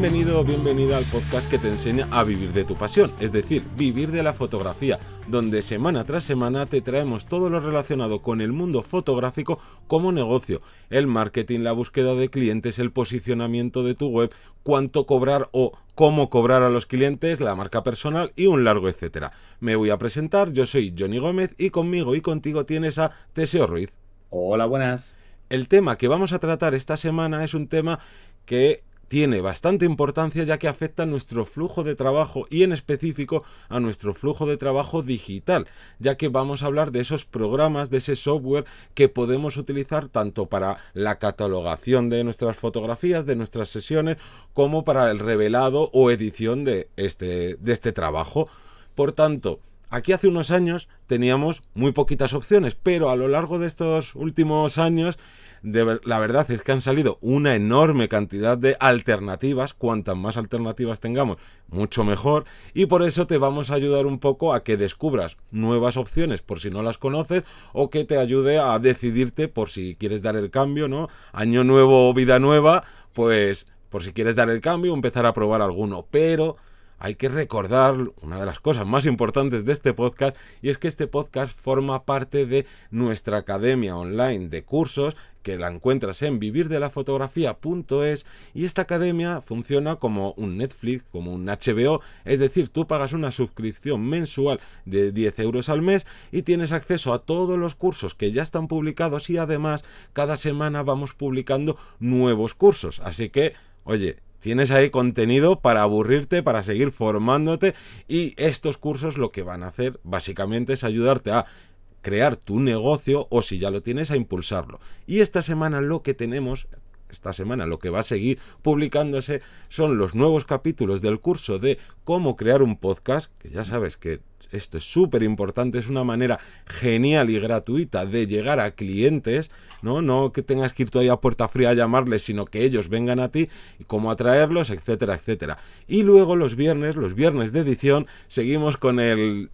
Bienvenido o bienvenida al podcast que te enseña a vivir de tu pasión, es decir, vivir de la fotografía, donde semana tras semana te traemos todo lo relacionado con el mundo fotográfico como negocio, el marketing, la búsqueda de clientes, el posicionamiento de tu web, cuánto cobrar o cómo cobrar a los clientes, la marca personal y un largo etcétera. Me voy a presentar, yo soy Johnny Gómez y conmigo y contigo tienes a Teseo Ruiz. Hola, buenas. El tema que vamos a tratar esta semana es un tema que tiene bastante importancia ya que afecta a nuestro flujo de trabajo y en específico a nuestro flujo de trabajo digital, ya que vamos a hablar de esos programas, de ese software que podemos utilizar tanto para la catalogación de nuestras fotografías, de nuestras sesiones, como para el revelado o edición de este, de este trabajo. Por tanto, Aquí hace unos años teníamos muy poquitas opciones, pero a lo largo de estos últimos años, la verdad es que han salido una enorme cantidad de alternativas. Cuantas más alternativas tengamos, mucho mejor. Y por eso te vamos a ayudar un poco a que descubras nuevas opciones por si no las conoces o que te ayude a decidirte por si quieres dar el cambio, ¿no? Año nuevo, vida nueva, pues por si quieres dar el cambio, empezar a probar alguno. Pero hay que recordar una de las cosas más importantes de este podcast y es que este podcast forma parte de nuestra academia online de cursos que la encuentras en vivirdelafotografía.es y esta academia funciona como un Netflix, como un HBO, es decir, tú pagas una suscripción mensual de 10 euros al mes y tienes acceso a todos los cursos que ya están publicados y además cada semana vamos publicando nuevos cursos, así que, oye, Tienes ahí contenido para aburrirte, para seguir formándote y estos cursos lo que van a hacer básicamente es ayudarte a crear tu negocio o si ya lo tienes a impulsarlo. Y esta semana lo que tenemos, esta semana lo que va a seguir publicándose son los nuevos capítulos del curso de cómo crear un podcast, que ya sabes que esto es súper importante, es una manera genial y gratuita de llegar a clientes, ¿no? No que tengas que ir todavía a puerta fría a llamarles, sino que ellos vengan a ti y cómo atraerlos, etcétera, etcétera. Y luego los viernes, los viernes de edición, seguimos con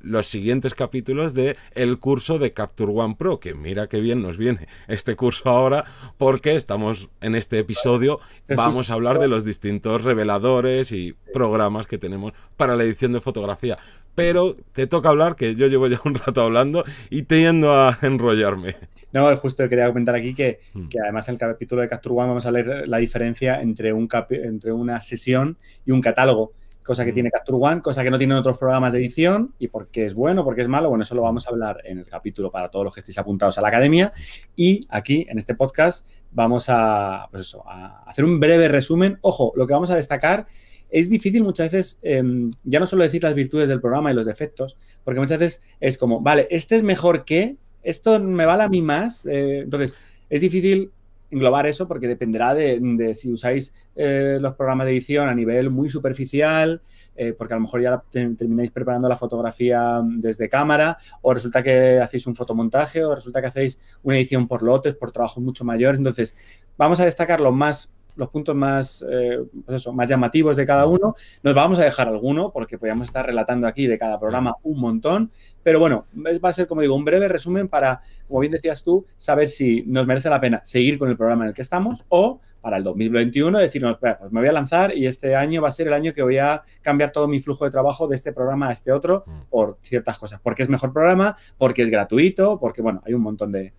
los siguientes capítulos de el curso de Capture One Pro, que mira qué bien nos viene este curso ahora, porque estamos en este episodio, vamos a hablar de los distintos reveladores y programas que tenemos para la edición de fotografía pero te toca hablar, que yo llevo ya un rato hablando y teniendo a enrollarme. No, justo quería comentar aquí que, mm. además en el capítulo de Capture One vamos a leer la diferencia entre, un entre una sesión y un catálogo cosa que mm. tiene Capture One, cosa que no tienen otros programas de edición y por qué es bueno, por qué es malo. Bueno, eso lo vamos a hablar en el capítulo para todos los que estéis apuntados a la academia. Y aquí, en este podcast, vamos a, pues a hacer un breve resumen. Ojo, lo que vamos a destacar es difícil muchas veces, em, ya no solo decir las virtudes del programa y los defectos, porque muchas veces es como, vale, este es mejor que, esto me vale a mí más. Eh, entonces, es difícil englobar eso porque dependerá de, si usáis eh, los programas de edición a nivel muy superficial, eh, porque a lo mejor ya termináis preparando la fotografía mm, desde cámara, o resulta que hacéis un fotomontaje, o resulta que hacéis una edición por lotes, por trabajo mucho mayor. Entonces, vamos a destacar lo más los puntos más, eh, pues más llamativos de cada uno. Nos vamos a dejar alguno porque podríamos estar relatando aquí de cada programa un montón, pero bueno, va a ser, como digo, un breve resumen para, como bien decías tú, saber si nos merece la pena seguir con el programa en el que estamos o para el 2021 decirnos, pues me voy a lanzar y este año va a ser el año que voy a cambiar todo mi flujo de trabajo de este programa a este otro mm. por ciertas cosas, porque es mejor programa, porque es gratuito, porque, bueno, hay un montón de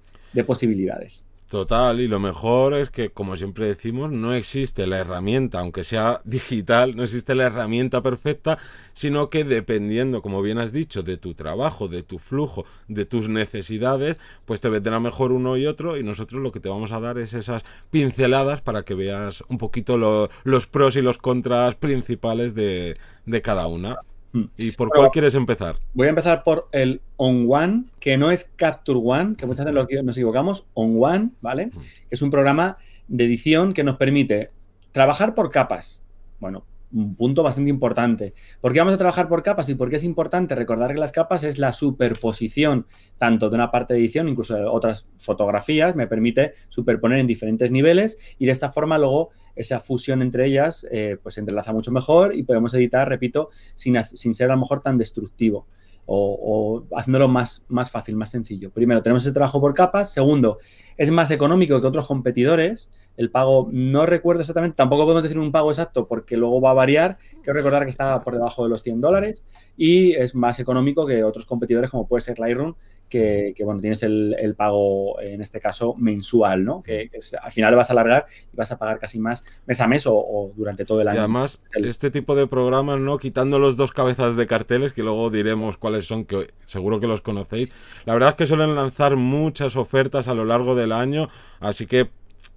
posibilidades. Total, y lo mejor es que, como siempre decimos, no existe la herramienta, aunque sea digital, no existe la herramienta perfecta, sino que dependiendo, como bien has dicho, de tu trabajo, de tu flujo, de tus necesidades, pues te vendrá mejor uno y otro y nosotros lo que te vamos a dar es esas pinceladas para que veas un poquito los pros y los contras principales de, de cada una. Hmm. ¿Y por cuál quieres empezar? Voy a empezar por el On One, que no es Capture One, que muchas veces nos equivocamos, On One, ¿vale? Hmm. Que es un programa de edición que nos permite trabajar por capas. Bueno, un punto bastante importante. ¿Por qué vamos a trabajar por capas y porque qué es importante recordar que las capas es la superposición tanto de una parte de edición, incluso de otras fotografías, me permite superponer en diferentes niveles y de esta forma luego esa fusión entre ellas eh, pues se entrelaza mucho mejor y podemos editar, repito, sin, sin ser a lo mejor tan destructivo o, haciéndolo más, más fácil, más sencillo. Primero, tenemos el trabajo por capas. Segundo, es más económico que otros competidores. El pago, no recuerdo exactamente, tampoco podemos decir un pago exacto porque luego va a variar. Quiero recordar que está por debajo de los 100 dólares y es más económico que otros competidores como puede ser Lightroom, que, bueno, tienes el, pago, en este caso, mensual, ¿no? Que, al final vas a alargar y vas a pagar casi más mes a mes o, durante todo el año. Y además, este tipo de programas, ¿no? Quitando los dos cabezas de carteles, que luego diremos cuáles son, que seguro que los conocéis. La verdad es que suelen lanzar muchas ofertas a lo largo del año, así que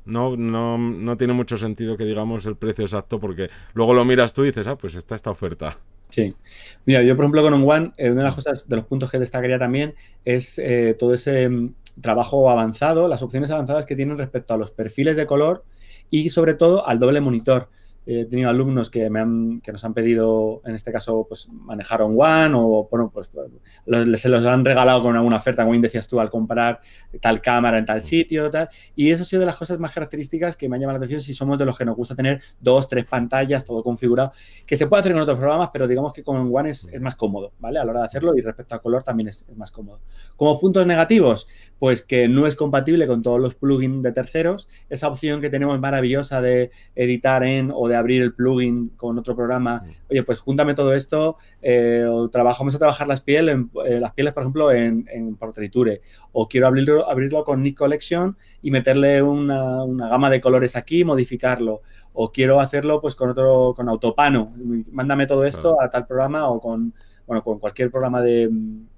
no, no, no tiene mucho sentido que digamos el precio exacto porque luego lo miras tú y dices, ah, pues está esta oferta. Sí. Mira, yo por ejemplo con un One, eh, una de las cosas, de los puntos que destacaría también es eh, todo ese mm, trabajo avanzado, las opciones avanzadas que tienen respecto a los perfiles de color y sobre todo al doble monitor he tenido alumnos que, me han, que nos han pedido, en este caso, pues manejar on one o, bueno, pues se los han regalado con alguna oferta, como decías tú, al comprar tal cámara en tal sitio, tal. Y eso ha sido de las cosas más características que me han llamado la atención si somos de los que nos gusta tener dos, tres pantallas, todo configurado, que se puede hacer con otros programas, pero digamos que con One es, más cómodo, ¿vale? A la hora de hacerlo y respecto a color también es, es más cómodo. Como puntos negativos, pues que no es compatible con todos los plugins de terceros, esa opción que tenemos maravillosa de editar en o de abrir el plugin con otro programa. Mm. Oye, pues júntame todo esto, eh, o trabajamos a trabajar las, pieles, en, eh, las pieles, por ejemplo, en, en Portraiture, o quiero abrirlo, abrirlo con Nick Collection y meterle una, una gama de colores aquí y modificarlo, o quiero hacerlo pues con otro, con Autopano, mándame todo esto a tal programa o con, bueno, con cualquier programa de,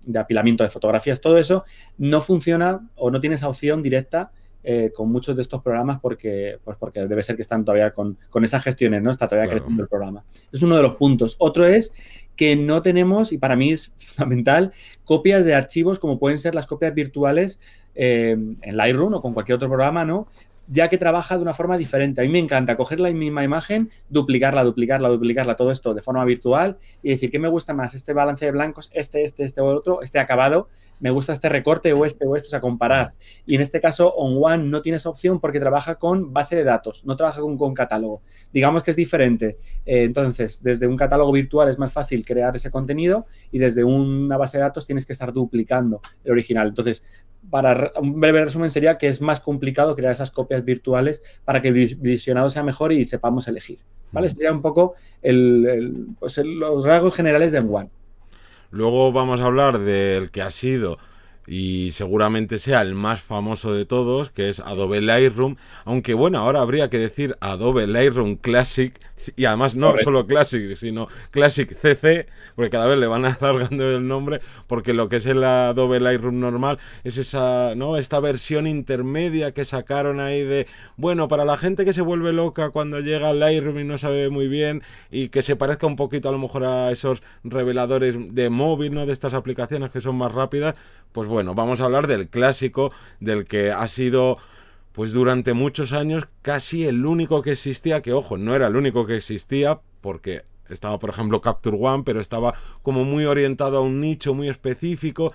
de apilamiento de fotografías, todo eso no funciona o no tiene esa opción directa eh, con muchos de estos programas porque, pues porque debe ser que están todavía con, con esas gestiones, ¿no? Está todavía creciendo el programa. Es uno de los puntos. Otro es que no tenemos, y para mí es fundamental, copias de archivos como pueden ser las copias virtuales eh, en Lightroom o con cualquier otro programa, ¿no? ya que trabaja de una forma diferente. A mí me encanta coger la misma imagen, duplicarla, duplicarla, duplicarla, todo esto de forma virtual y decir que me gusta más este balance de blancos, este, este, este o otro, este acabado, me gusta este recorte o este o este, a comparar. Y en este caso, On One no esa opción porque trabaja con base de datos, no trabaja con, catálogo. Digamos que es diferente. Eh, entonces, desde un catálogo virtual es más fácil crear ese contenido y desde una base de datos tienes que estar duplicando el original. Entonces, para un breve resumen sería que es más complicado crear esas copias virtuales para que el visionado sea mejor y sepamos elegir. ¿vale? Sería un poco pues, los rasgos generales de M1. Luego vamos a hablar del que ha sido y seguramente sea el más famoso de todos, que es Adobe Lightroom, aunque bueno, ahora habría que decir Adobe Lightroom Classic, y además no solo Classic, sino Classic CC, porque cada vez le van alargando el nombre, porque lo que es el Adobe Lightroom normal es esa, ¿no? Esta versión intermedia que sacaron ahí de, bueno, para la gente que se vuelve loca cuando llega Lightroom y no sabe muy bien, y que se parezca un poquito a lo mejor a esos reveladores de móvil, ¿no? De estas aplicaciones que son más rápidas, pues bueno, vamos a hablar del clásico del que ha sido pues durante muchos años casi el único que existía, que ojo, no era el único que existía porque estaba por ejemplo Capture One, pero estaba como muy orientado a un nicho muy específico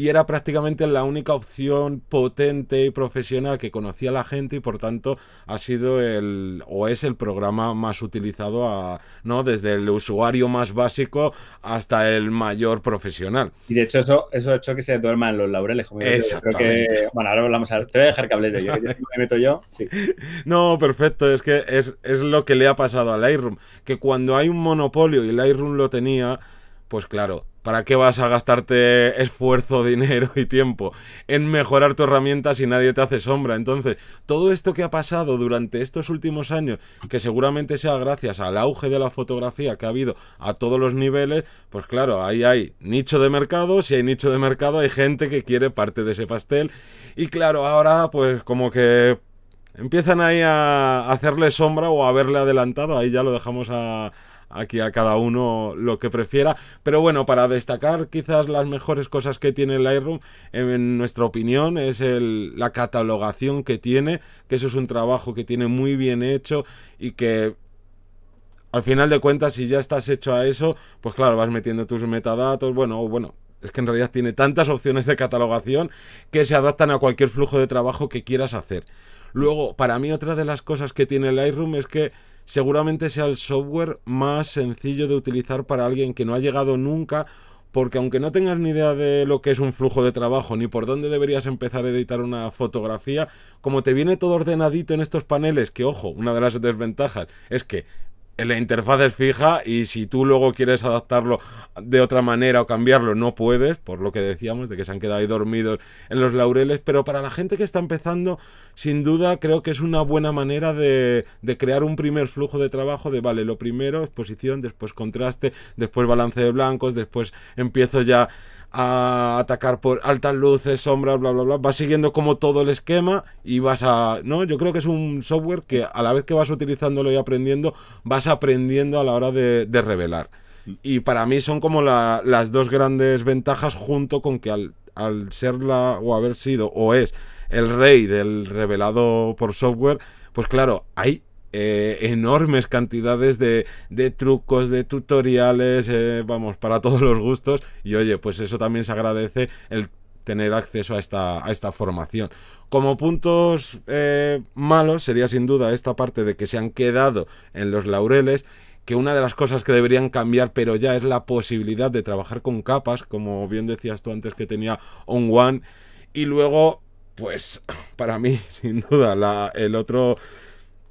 y era prácticamente la única opción potente y profesional que conocía la gente y por tanto ha sido el o es el programa más utilizado a, ¿no? desde el usuario más básico hasta el mayor profesional. Y de hecho eso, eso ha hecho que se duerman los laureles. Como creo que, bueno, ahora hablamos a... Te voy a dejar que hable de yo, me meto yo. Sí. No, perfecto, es que es, es lo que le ha pasado a Lightroom, que cuando hay un monopolio y Lightroom lo tenía, pues claro, ¿Para qué vas a gastarte esfuerzo, dinero y tiempo en mejorar tu herramienta si nadie te hace sombra? Entonces, todo esto que ha pasado durante estos últimos años, que seguramente sea gracias al auge de la fotografía que ha habido a todos los niveles, pues claro, ahí hay nicho de mercado, si hay nicho de mercado hay gente que quiere parte de ese pastel y claro, ahora pues como que empiezan ahí a hacerle sombra o a verle adelantado, ahí ya lo dejamos a aquí a cada uno lo que prefiera. Pero bueno, para destacar quizás las mejores cosas que tiene Lightroom, en nuestra opinión, es el, la catalogación que tiene, que eso es un trabajo que tiene muy bien hecho y que al final de cuentas, si ya estás hecho a eso, pues claro, vas metiendo tus metadatos, bueno, bueno, es que en realidad tiene tantas opciones de catalogación que se adaptan a cualquier flujo de trabajo que quieras hacer. Luego, para mí otra de las cosas que tiene Lightroom es que seguramente sea el software más sencillo de utilizar para alguien que no ha llegado nunca, porque aunque no tengas ni idea de lo que es un flujo de trabajo, ni por dónde deberías empezar a editar una fotografía, como te viene todo ordenadito en estos paneles, que ojo, una de las desventajas es que la interfaz es fija y si tú luego quieres adaptarlo de otra manera o cambiarlo, no puedes, por lo que decíamos, de que se han quedado ahí dormidos en los laureles, pero para la gente que está empezando, sin duda creo que es una buena manera de, crear un primer flujo de trabajo de, vale, lo primero, exposición, después contraste, después balance de blancos, después empiezo ya a atacar por altas luces, sombras, bla, bla, bla. Vas siguiendo como todo el esquema y vas a... ¿no? Yo creo que es un software que a la vez que vas utilizándolo y aprendiendo, vas a aprendiendo a la hora de, revelar. Mm. Y para mí son como las dos grandes ventajas junto con que al, serla ser la, o haber sido, o es el rey del revelado por software, pues claro, hay eh, enormes cantidades de, trucos, de tutoriales, eh, vamos, para todos los gustos. Y oye, pues eso también se agradece el tener acceso a esta, a esta formación. Como puntos eh, malos sería sin duda esta parte de que se han quedado en los laureles que una de las cosas que deberían cambiar, pero ya es la posibilidad de trabajar con capas, como bien decías tú antes que tenía On One. Y luego, pues, para mí, sin duda, el otro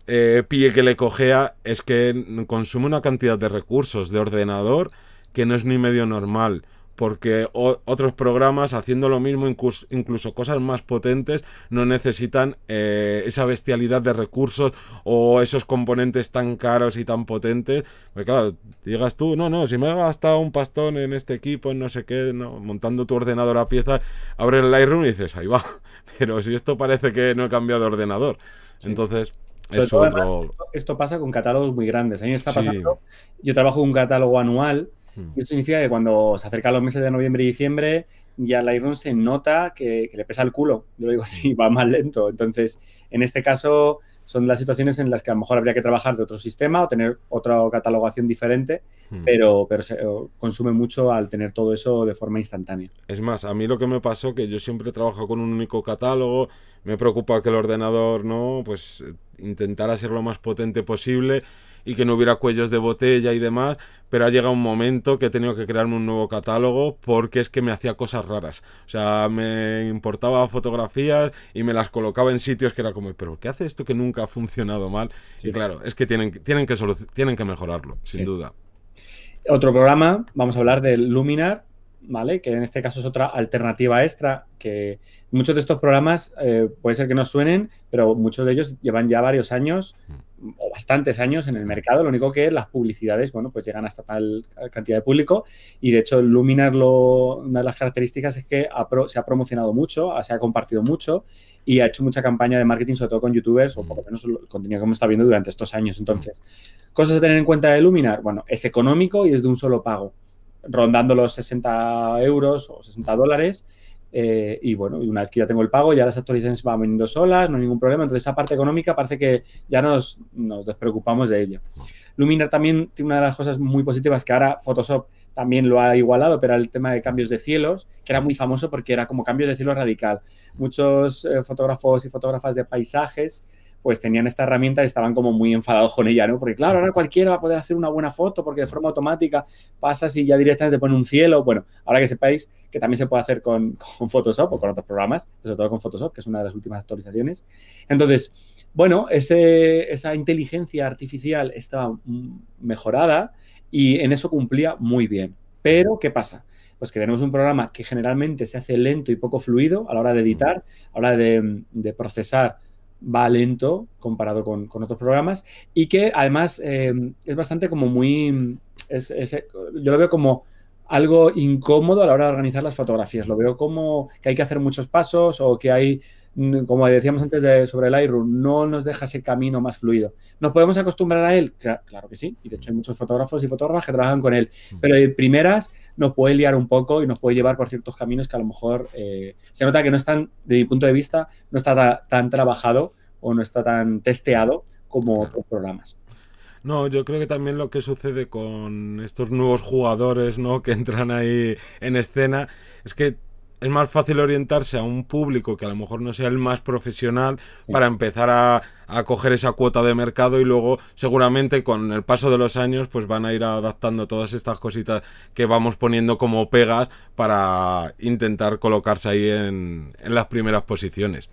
eh, pie que le cogea es que consume una cantidad de recursos de ordenador que no es ni medio normal porque otros programas haciendo lo mismo, incluso, cosas más potentes, no necesitan eh, esa bestialidad de recursos o esos componentes tan caros y tan potentes. Porque claro, digas tú, no, no, si me he gastado un pastón en este equipo, no sé qué, montando tu ordenador a piezas, abres el Lightroom y dices, ahí va. Pero si esto parece que no he cambiado de ordenador. Entonces... es otro... esto, pasa con catálogos muy grandes. A mí me está pasando. Yo trabajo con un catálogo anual Hmm. Y eso significa que cuando se acercan los meses de noviembre y diciembre, ya el Iron se nota que, le pesa el culo. Yo lo digo así, hmm. va más lento. Entonces, en este caso, son las situaciones en las que a lo mejor habría que trabajar de otro sistema o tener otra catalogación diferente, hmm. pero, pero se consume mucho al tener todo eso de forma instantánea. Es más, a mí lo que me pasó, que yo siempre trabajo con un único catálogo, me preocupa que el ordenador no, pues intentar hacer lo más potente posible y que no hubiera cuellos de botella y demás, pero ha llegado un momento que he tenido que crearme un nuevo catálogo porque es que me hacía cosas raras. O sea, me importaba fotografías y me las colocaba en sitios que era como, pero ¿qué hace esto que nunca ha funcionado mal? Y claro, es que tienen, tienen, que, tienen que mejorarlo, sin duda. Otro programa, vamos a hablar del Luminar, que en este caso es otra alternativa extra, que muchos de estos programas eh, puede ser que no suenen, pero muchos de ellos llevan ya varios años o bastantes años en el mercado, lo único que las publicidades, bueno, pues llegan hasta tal cantidad de público y de hecho Luminar lo, una de las características es que se ha promocionado mucho, ah, se ha compartido mucho y ha hecho mucha campaña de marketing, sobre todo con youtubers o por lo menos el contenido que hemos estado viendo durante estos años. Entonces, cosas a tener en cuenta de Luminar, bueno, es económico y es de un solo pago rondando los 60 euros o 60 dólares. Eh, y bueno, una vez que ya tengo el pago, ya las actualizaciones van viniendo solas, no hay ningún problema. Entonces, esa parte económica parece que ya nos, nos despreocupamos de ella. Luminar también tiene una de las cosas muy positivas que ahora Photoshop también lo ha igualado, pero el tema de cambios de cielos, que era muy famoso porque era como cambios de cielo radical. Muchos eh, fotógrafos y fotógrafas de paisajes pues tenían esta herramienta y estaban como muy enfadados con ella, ¿no? Porque claro, ahora cualquiera va a poder hacer una buena foto porque de forma automática pasa y ya directamente pone un cielo. Bueno, ahora que sepáis que también se puede hacer con, Photoshop o con otros programas, sobre todo con Photoshop, que es una de las últimas actualizaciones. Entonces, bueno, esa inteligencia artificial estaba mejorada y en eso cumplía muy bien. Pero, ¿qué pasa? pues que tenemos un programa que generalmente se hace lento y poco fluido a la hora de editar, a la hora de procesar va lento comparado con, otros programas y que además eh, es bastante como muy... yo lo veo como algo incómodo a la hora de organizar las fotografías. Lo veo como que hay que hacer muchos pasos o que hay como decíamos antes sobre el Lightroom, no nos deja ese camino más fluido. ¿Nos podemos acostumbrar a él? Claro, que sí, y de hecho hay muchos fotógrafos y fotógrafas que trabajan con él, mm. pero de primeras nos puede liar un poco y nos puede llevar por ciertos caminos que a lo mejor eh, se nota que no están, de mi punto de vista, no está tan trabajado o no está tan testeado como otros programas. No, yo creo que también lo que sucede con estos nuevos jugadores, ¿no? Que entran ahí en escena, es que es más fácil orientarse a un público que a lo mejor no sea el más profesional para empezar a, coger esa cuota de mercado y luego seguramente con el paso de los años pues van a ir adaptando todas estas cositas que vamos poniendo como pegas para intentar colocarse ahí en, las primeras posiciones.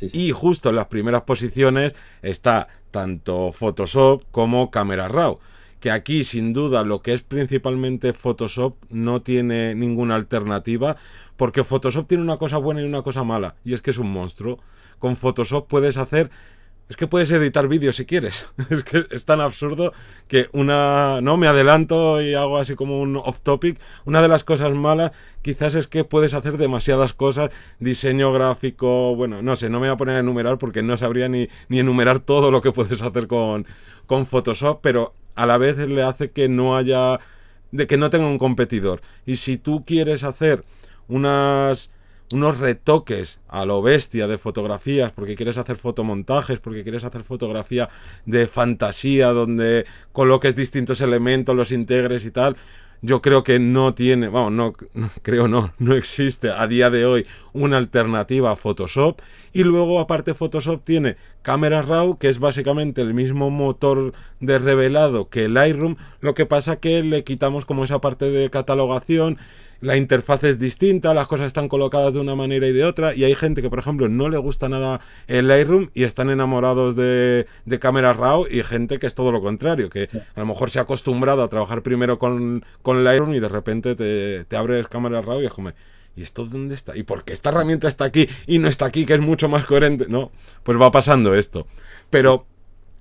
y justo en las primeras posiciones está tanto Photoshop como Camera Raw que aquí sin duda lo que es principalmente Photoshop no tiene ninguna alternativa, porque Photoshop tiene una cosa buena y una cosa mala, y es que es un monstruo. Con Photoshop puedes hacer... Es que puedes editar vídeos si quieres. Es que es tan absurdo que una... No, me adelanto y hago así como un off topic. Una de las cosas malas quizás es que puedes hacer demasiadas cosas. Diseño gráfico, bueno, no sé, no me voy a poner a enumerar porque no sabría ni, ni enumerar todo lo que puedes hacer con, con Photoshop, pero a la vez le hace que no haya, de que no tenga un competidor. Y si tú quieres hacer unas unos retoques a lo bestia de fotografías, porque quieres hacer fotomontajes, porque quieres hacer fotografía de fantasía, donde coloques distintos elementos, los integres y tal, yo creo que no tiene, vamos, no, creo no, no existe a día de hoy una alternativa a Photoshop. Y luego aparte Photoshop tiene Camera Raw, que es básicamente el mismo motor de revelado que Lightroom, lo que pasa que le quitamos como esa parte de catalogación la interfaz es distinta, las cosas están colocadas de una manera y de otra, y hay gente que, por ejemplo, no le gusta nada el Lightroom y están enamorados de, de cámara RAW, y gente que es todo lo contrario, que a lo mejor se ha acostumbrado a trabajar primero con, con Lightroom y de repente te, te abres cámara RAW y es como... ¿Y esto dónde está? ¿Y por qué esta herramienta está aquí y no está aquí, que es mucho más coherente? No, pues va pasando esto. Pero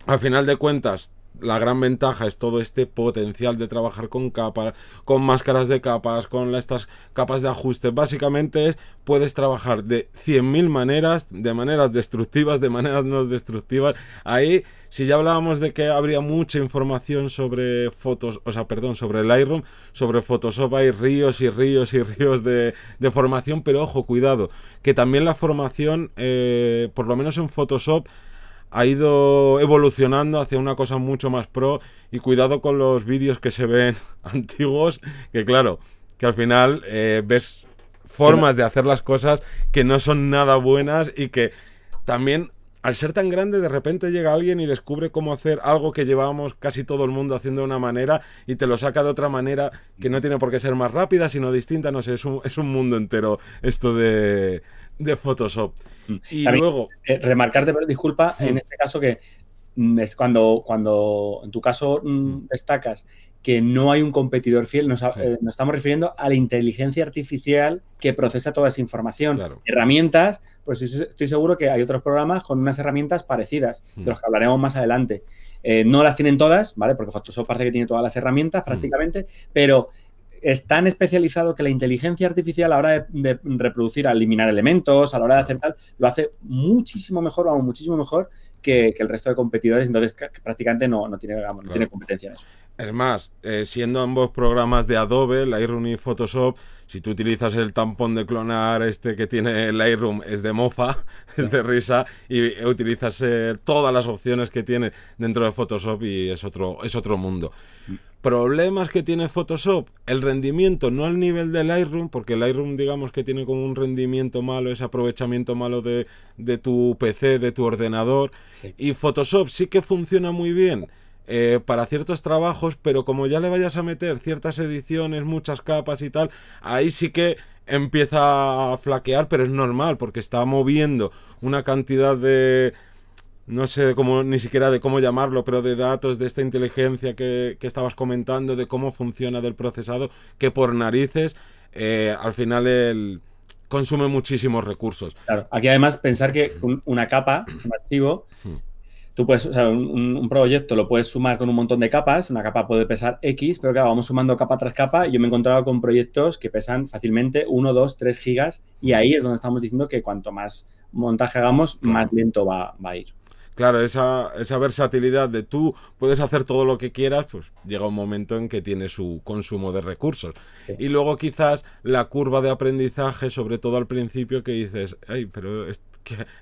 al final de cuentas, la gran ventaja es todo este potencial de trabajar con capas, con máscaras de capas, con estas capas de ajuste. Básicamente es, puedes trabajar de 100.000 maneras, de maneras destructivas, de maneras no destructivas. Ahí, si ya hablábamos de que habría mucha información sobre fotos, o sea, perdón, sobre Lightroom, sobre Photoshop hay ríos y ríos y ríos de, formación, pero ojo, cuidado, que también la formación, eh, por lo menos en Photoshop, ha ido evolucionando hacia una cosa mucho más pro y cuidado con los vídeos que se ven antiguos, que claro, que al final eh, ves formas de hacer las cosas que no son nada buenas y que también al ser tan grande de repente llega alguien y descubre cómo hacer algo que llevábamos casi todo el mundo haciendo de una manera y te lo saca de otra manera que no tiene por qué ser más rápida sino distinta, no sé, es es un mundo entero esto de de Photoshop. Y luego. Eh, remarcarte, pero disculpa, en este caso que mm, es cuando, cuando en tu caso mm, mm. destacas que no hay un competidor fiel, eh, nos, estamos refiriendo a la inteligencia artificial que procesa toda esa información. Herramientas, pues estoy seguro que hay otros programas con unas herramientas parecidas, de los que hablaremos más adelante. Eh, no las tienen todas, ¿vale? Porque Photoshop parece que tiene todas las herramientas prácticamente, pero es tan especializado que la inteligencia artificial a la hora de, reproducir, a eliminar elementos, a la hora de hacer tal, lo hace muchísimo mejor, vamos, muchísimo mejor que, el resto de competidores. Entonces, prácticamente no, no, tiene, no tiene competencia en eso. Es más, eh, siendo ambos programas de Adobe, Lightroom y Photoshop, si tú utilizas el tampón de clonar este que tiene Lightroom, es de mofa, es de risa, y utilizas eh, todas las opciones que tiene dentro de Photoshop y es otro, es otro mundo. Problemas que tiene Photoshop, el rendimiento no al nivel de Lightroom, porque Lightroom digamos que tiene como un rendimiento malo, ese aprovechamiento malo de, tu PC, de tu ordenador, y Photoshop sí que funciona muy bien eh, para ciertos trabajos, pero como ya le vayas a meter ciertas ediciones, muchas capas y tal, ahí sí que empieza a flaquear, pero es normal, porque está moviendo una cantidad de... No sé cómo, ni siquiera de cómo llamarlo, pero de datos, de esta inteligencia que, estabas comentando, de cómo funciona del procesado, que por narices, eh, al final el, consume muchísimos recursos. aquí además pensar que una capa, un archivo, Tú puedes, o sea, un, proyecto lo puedes sumar con un montón de capas, una capa puede pesar X, pero claro, vamos sumando capa tras capa. Y yo me he encontrado con proyectos que pesan fácilmente 1, 2, 3 gigas y ahí es donde estamos diciendo que cuanto más montaje hagamos, más lento va, a ir. Claro, esa, versatilidad de tú puedes hacer todo lo que quieras, pues llega un momento en que tiene su consumo de recursos. Y luego quizás la curva de aprendizaje, sobre todo al principio, que dices, ay, pero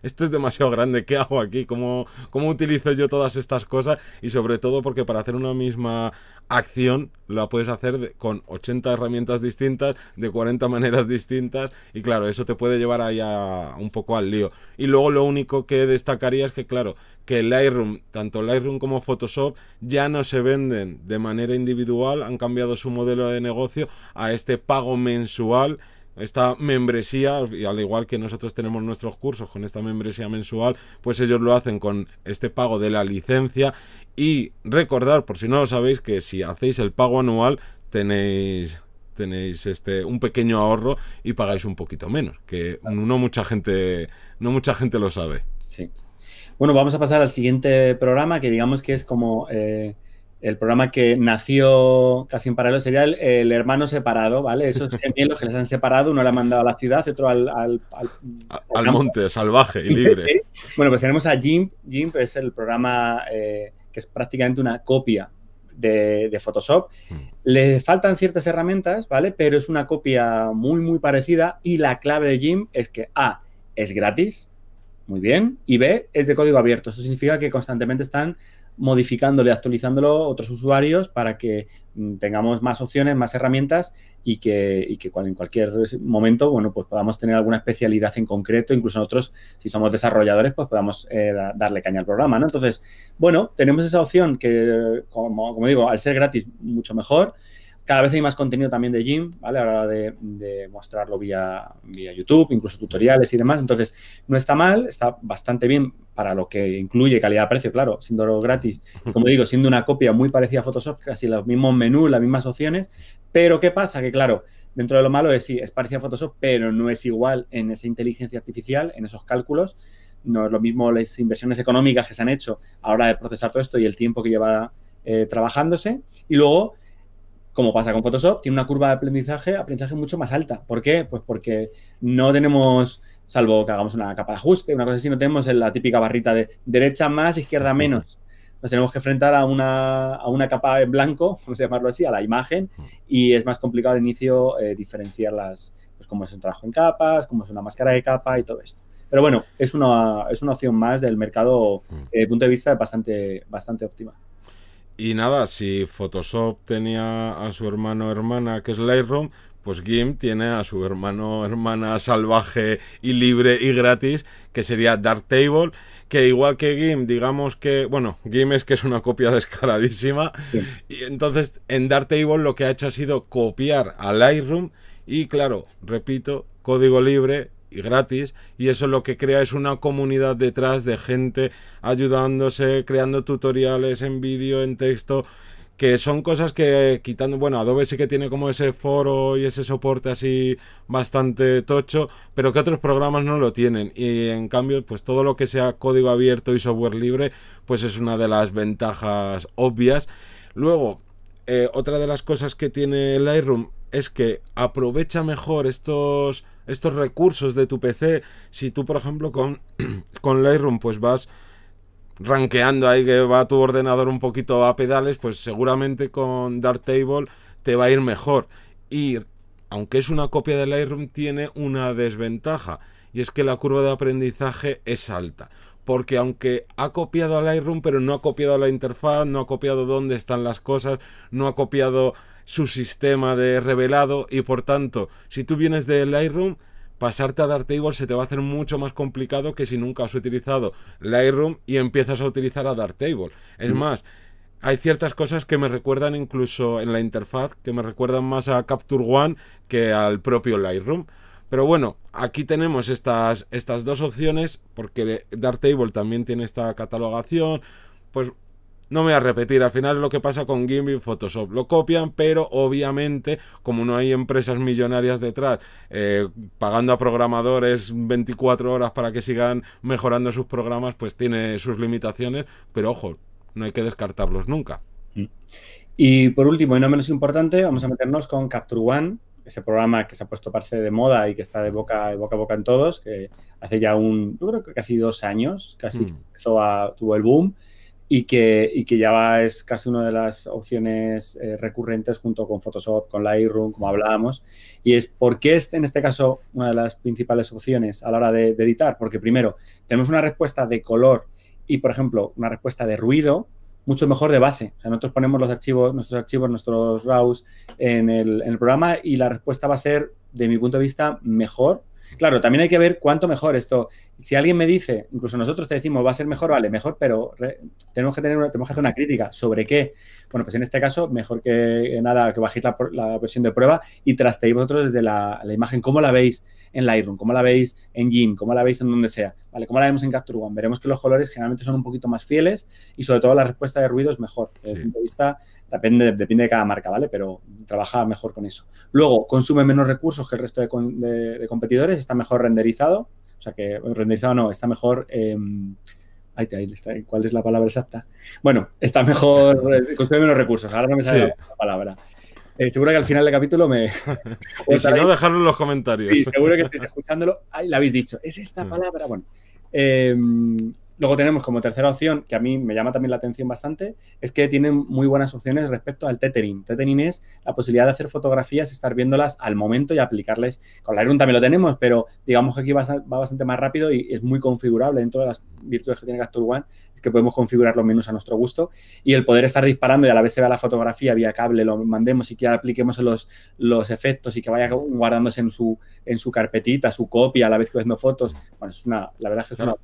esto es demasiado grande, ¿qué hago aquí? ¿Cómo, ¿Cómo utilizo yo todas estas cosas? Y sobre todo porque para hacer una misma acción la puedes hacer con 80 herramientas distintas, de 40 maneras distintas, y claro, eso te puede llevar ahí a, un poco al lío. Y luego lo único que destacaría es que, claro, que Lightroom, tanto Lightroom como Photoshop, ya no se venden de manera individual, han cambiado su modelo de negocio a este pago mensual esta membresía, al igual que nosotros tenemos nuestros cursos con esta membresía mensual, pues ellos lo hacen con este pago de la licencia. Y recordar, por si no lo sabéis, que si hacéis el pago anual, tenéis tenéis este un pequeño ahorro y pagáis un poquito menos, que no mucha gente, no mucha gente lo sabe. Sí. Bueno, vamos a pasar al siguiente programa, que digamos que es como eh, el programa que nació casi en paralelo sería el, hermano separado, ¿vale? Esos los que les han separado, uno le ha mandado a la ciudad y otro al... Al, monte, salvaje y libre. bueno, pues tenemos a Jim Gimp es el programa eh, que es prácticamente una copia de, Photoshop. Mm. Le faltan ciertas herramientas, ¿vale? Pero es una copia muy, muy parecida y la clave de Jim es que A, es gratis, muy bien, y B, es de código abierto. Eso significa que constantemente están modificándole, actualizándolo otros usuarios para que mm, tengamos más opciones, más herramientas y que, y en cualquier momento, bueno, pues podamos tener alguna especialidad en concreto, incluso nosotros, si somos desarrolladores, pues podamos eh, darle caña al programa, Entonces, bueno, tenemos esa opción que, como, como digo, al ser gratis, mucho mejor. Cada vez hay más contenido también de Jim, ¿vale? A la hora de, mostrarlo vía, vía YouTube, incluso tutoriales y demás. Entonces, no está mal, está bastante bien para lo que incluye calidad-precio, claro, siendo gratis. Como digo, siendo una copia muy parecida a Photoshop, casi los mismos menús, las mismas opciones. Pero, ¿qué pasa? Que, claro, dentro de lo malo es sí, es parecida a Photoshop, pero no es igual en esa inteligencia artificial, en esos cálculos. No es lo mismo las inversiones económicas que se han hecho a la hora de procesar todo esto y el tiempo que lleva eh, trabajándose. Y luego, como pasa con Photoshop, tiene una curva de aprendizaje, aprendizaje mucho más alta. ¿Por qué? Pues porque no tenemos, salvo que hagamos una capa de ajuste, una cosa así, no tenemos la típica barrita de derecha más, izquierda menos. Nos tenemos que enfrentar a una, capa en blanco, vamos a llamarlo así, a la imagen, y es más complicado al inicio eh, diferenciarlas, pues cómo es un trabajo en capas, como es una máscara de capa y todo esto. Pero bueno, es una, es una opción más del mercado, eh, punto de vista, bastante, bastante óptima. Y nada, si Photoshop tenía a su hermano hermana que es Lightroom, pues Gim tiene a su hermano hermana salvaje y libre y gratis, que sería Darktable, que igual que Gim, digamos que, bueno, Gim es que es una copia descaradísima, y entonces en Darktable lo que ha hecho ha sido copiar a Lightroom y claro, repito, código libre gratis y eso lo que crea es una comunidad detrás de gente ayudándose, creando tutoriales en vídeo, en texto, que son cosas que quitando, bueno, Adobe sí que tiene como ese foro y ese soporte así bastante tocho, pero que otros programas no lo tienen. Y en cambio, pues todo lo que sea código abierto y software libre, pues es una de las ventajas obvias. Luego, eh, otra de las cosas que tiene Lightroom es que aprovecha mejor estos, estos recursos de tu PC. Si tú, por ejemplo, con, con Lightroom, pues vas ranqueando ahí que va tu ordenador un poquito a pedales, pues seguramente con Darktable te va a ir mejor. Y aunque es una copia de Lightroom, tiene una desventaja. Y es que la curva de aprendizaje es alta. Porque aunque ha copiado a Lightroom, pero no ha copiado la interfaz, no ha copiado dónde están las cosas, no ha copiado su sistema de revelado y por tanto, si tú vienes de Lightroom, pasarte a Darktable se te va a hacer mucho más complicado que si nunca has utilizado Lightroom y empiezas a utilizar a Darktable. Es mm. más, hay ciertas cosas que me recuerdan incluso en la interfaz, que me recuerdan más a Capture One que al propio Lightroom. Pero bueno, aquí tenemos estas, estas dos opciones, porque Darktable también tiene esta catalogación. Pues no me voy a repetir, al final es lo que pasa con GIMP y Photoshop. Lo copian, pero obviamente, como no hay empresas millonarias detrás, eh, pagando a programadores 24 horas para que sigan mejorando sus programas, pues tiene sus limitaciones, pero ojo, no hay que descartarlos nunca. Mm. Y por último, y no menos importante, vamos a meternos con Capture One, ese programa que se ha puesto parte de moda y que está de boca, boca a boca en todos, que hace ya un, yo creo que casi dos años, casi hmm. tuvo el boom y que, ya que es casi una de las opciones eh, recurrentes junto con Photoshop, con Lightroom, como hablábamos. Y es porque qué es en este caso una de las principales opciones a la hora de, editar. Porque primero, tenemos una respuesta de color y, por ejemplo, una respuesta de ruido mucho mejor de base. O sea, nosotros ponemos los archivos, nuestros archivos, nuestros RAWs en el, en el programa y la respuesta va a ser, de mi punto de vista, mejor Claro, también hay que ver cuánto mejor esto. Si alguien me dice, incluso nosotros te decimos, va a ser mejor, vale, mejor, pero tenemos, que tener una, hacer una crítica. ¿Sobre qué? Bueno, pues en este caso, mejor que nada, que bajéis la, versión de prueba y trasteéis vosotros desde la, imagen, cómo la veis en Lightroom, cómo la veis en GIM, cómo la veis en donde sea, ¿vale? ¿Cómo la vemos en Capture One? Veremos que los colores generalmente son un poquito más fieles y sobre todo la respuesta de ruido es mejor. Desde el punto de vista Depende, depende de cada marca, ¿vale? Pero trabaja mejor con eso. Luego, consume menos recursos que el resto de, competidores, está mejor renderizado, o sea que renderizado no, está mejor... Em, ¿Cuál es la palabra exacta? Bueno, está mejor, eh, consume menos recursos. Ahora no me sale la palabra. Eh, seguro que al final del capítulo me. y si no, dejadlo en los comentarios. Sí, seguro que estáis escuchándolo. Ahí la habéis dicho. ¿Es esta palabra? Bueno. Em, Luego tenemos como tercera opción, que a mí me llama también la atención bastante, es que tienen muy buenas opciones respecto al tethering. Tethering es la posibilidad de hacer fotografías, estar viéndolas al momento y aplicarles. Con la Lightroom también lo tenemos, pero digamos que aquí va, bastante más rápido y es muy configurable dentro de las virtudes que tiene Capture One, es que podemos configurar los menús a nuestro gusto y el poder estar disparando y a la vez se vea la fotografía vía cable, lo mandemos y que apliquemos los, los efectos y que vaya guardándose en su, en su carpetita, su copia, a la vez que haciendo fotos. Bueno, es una, la verdad es que es una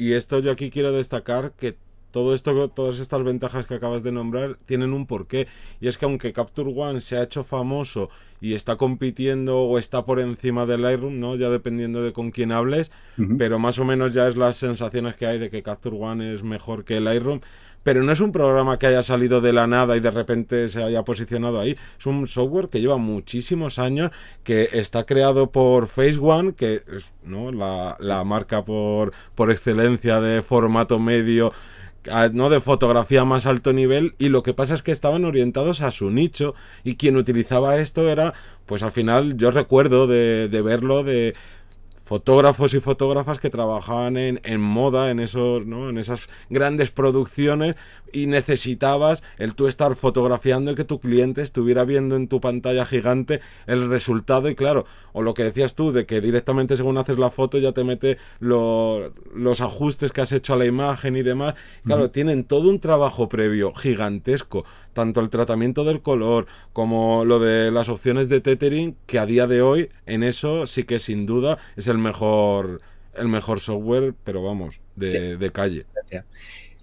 y esto yo aquí quiero destacar que todo esto, todas estas ventajas que acabas de nombrar tienen un porqué. Y es que aunque Capture One se ha hecho famoso y está compitiendo o está por encima del Lightroom, ¿no? Ya dependiendo de con quién hables, pero más o menos ya es las sensaciones que hay de que Capture One es mejor que el Lightroom pero no es un programa que haya salido de la nada y de repente se haya posicionado ahí. Es un software que lleva muchísimos años, que está creado por Phase One, que es ¿no? la, la marca por, por excelencia de formato medio. ¿no? de fotografía más alto nivel y lo que pasa es que estaban orientados a su nicho y quien utilizaba esto era pues al final yo recuerdo de verlo de fotógrafos y fotógrafas que trabajaban en, en moda, en, esos, ¿no? en esas grandes producciones y necesitabas el tú estar fotografiando y que tu cliente estuviera viendo en tu pantalla gigante el resultado y claro, o lo que decías tú de que directamente según haces la foto ya te mete los ajustes que has hecho a la imagen y demás. Claro, tienen todo un trabajo previo gigantesco, tanto el tratamiento del color como lo de las opciones de tethering que a día de hoy en eso sí que sin duda es el mejor el mejor software, pero vamos, de, de calle.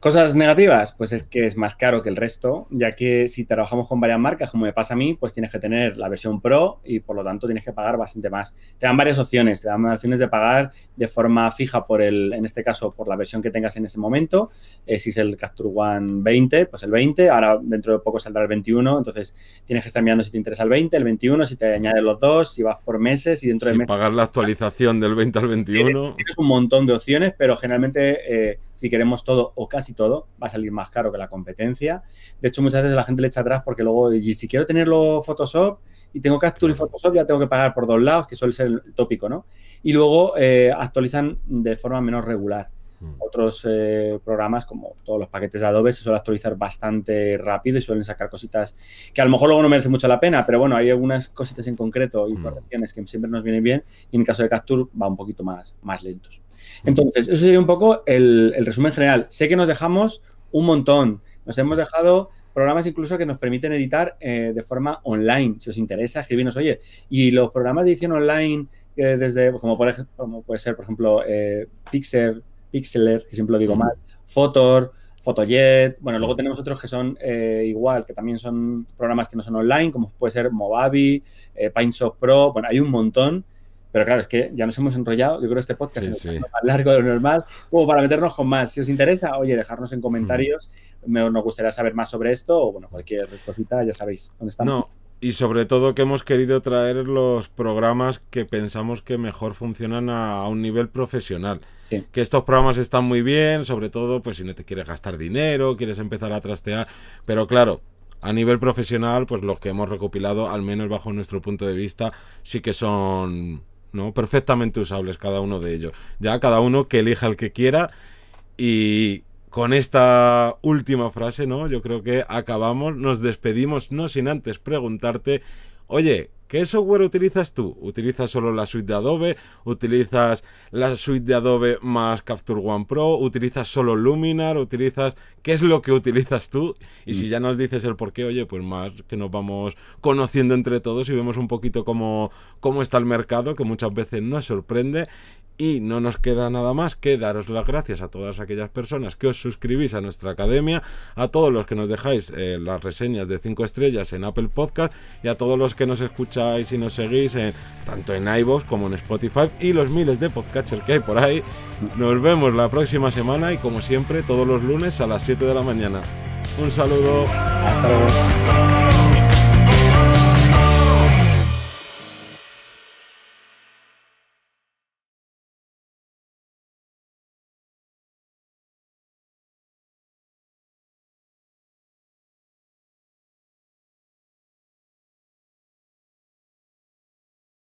Cosas negativas, pues es que es más caro que el resto, ya que si trabajamos con varias marcas, como me pasa a mí, pues tienes que tener la versión Pro y por lo tanto tienes que pagar bastante más. Te dan varias opciones, te dan opciones de pagar de forma fija por el, en este caso, por la versión que tengas en ese momento. Eh, si es el Capture One 20, pues el 20, ahora dentro de poco saldrá el 21, entonces tienes que estar mirando si te interesa el 20, el 21, si te añades los dos, si vas por meses y dentro de meses. pagar la actualización del 20 al 21. Tienes, un montón de opciones, pero generalmente eh, si queremos todo o casi todo, va a salir más caro que la competencia. De hecho, muchas veces la gente le echa atrás porque luego, si quiero tenerlo Photoshop y tengo Capture y Photoshop, ya tengo que pagar por dos lados, que suele ser el tópico, ¿no? Y luego eh, actualizan de forma menos regular. Hmm. Otros eh, programas, como todos los paquetes de Adobe, se suelen actualizar bastante rápido y suelen sacar cositas que a lo mejor luego no merece mucho la pena, pero bueno, hay algunas cositas en concreto y hmm. correcciones que siempre nos vienen bien. Y en caso de Capture va un poquito más, más lentos. Entonces, eso sería un poco el, resumen general. Sé que nos dejamos un montón. Nos hemos dejado programas incluso que nos permiten editar eh, de forma online. Si os interesa, escribirnos, oye, y los programas de edición online eh, desde, como, por puede ser, por ejemplo, eh, Pixel, Pixeler, que siempre lo digo mal, Photor, Photojet, bueno, luego tenemos otros que son eh, igual, que también son programas que no son online, como puede ser Movavi, PineSoft Pro, bueno, hay un montón pero claro, es que ya nos hemos enrollado. Yo creo que este podcast sí, es más largo de lo normal, como para meternos con más. Si os interesa, oye, dejarnos en mm. comentarios. nos gustaría saber más sobre esto o, bueno, cualquier cosita, ya sabéis dónde estamos. No. Y sobre todo que hemos querido traer los programas que pensamos que mejor funcionan a, un nivel profesional. Que estos programas están muy bien, sobre todo pues si no te quieres gastar dinero, quieres empezar a trastear. Pero claro, a nivel profesional, pues los que hemos recopilado, al menos bajo nuestro punto de vista, sí que son Perfectamente usables cada uno de ellos. Ya cada uno que elija el que quiera y con esta última frase, ¿no? Yo creo que acabamos, nos despedimos, no sin antes preguntarte, oye, ¿Qué software utilizas tú? ¿Utilizas solo la suite de Adobe? ¿Utilizas la suite de Adobe más Capture One Pro? ¿Utilizas solo Luminar? ¿Utilizas qué es lo que utilizas tú? Y si mm. ya nos dices el por qué, oye, pues más que nos vamos conociendo entre todos y vemos un poquito cómo, cómo está el mercado, que muchas veces nos sorprende. Y no nos queda nada más que daros las gracias a todas aquellas personas que os suscribís a nuestra academia, a todos los que nos dejáis eh, las reseñas de 5 estrellas en Apple Podcast y a todos los que nos escucháis y nos seguís tanto en iVoox como en Spotify y los miles de podcatchers que hay por ahí. Nos vemos la próxima semana y como siempre todos los lunes a las 7 de la mañana. Un saludo, hasta luego.